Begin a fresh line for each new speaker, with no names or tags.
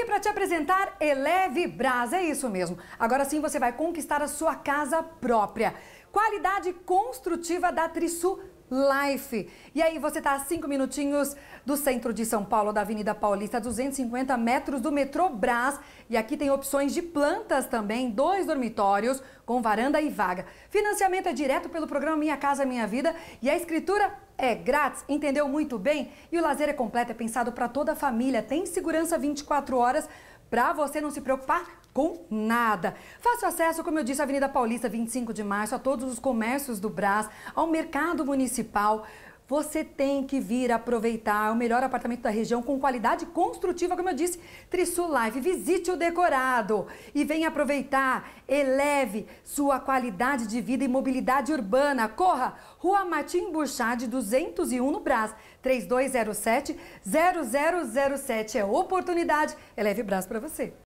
aqui para te apresentar Eleve Brás, é isso mesmo. Agora sim você vai conquistar a sua casa própria. Qualidade construtiva da Trisul Life. E aí você está a cinco minutinhos do centro de São Paulo, da Avenida Paulista, 250 metros do metrô Brás. E aqui tem opções de plantas também, dois dormitórios com varanda e vaga. Financiamento é direto pelo programa Minha Casa Minha Vida e a escritura é grátis, entendeu muito bem? E o lazer é completo, é pensado para toda a família, tem segurança 24 horas para você não se preocupar com nada. faça acesso, como eu disse, à Avenida Paulista, 25 de março, a todos os comércios do Brás, ao mercado municipal você tem que vir aproveitar o melhor apartamento da região com qualidade construtiva, como eu disse, Trisul Live. Visite o decorado e venha aproveitar, eleve sua qualidade de vida e mobilidade urbana. Corra! Rua Martim Burchard, 201 no Brás, 3207-0007. É oportunidade. Eleve Brás para você.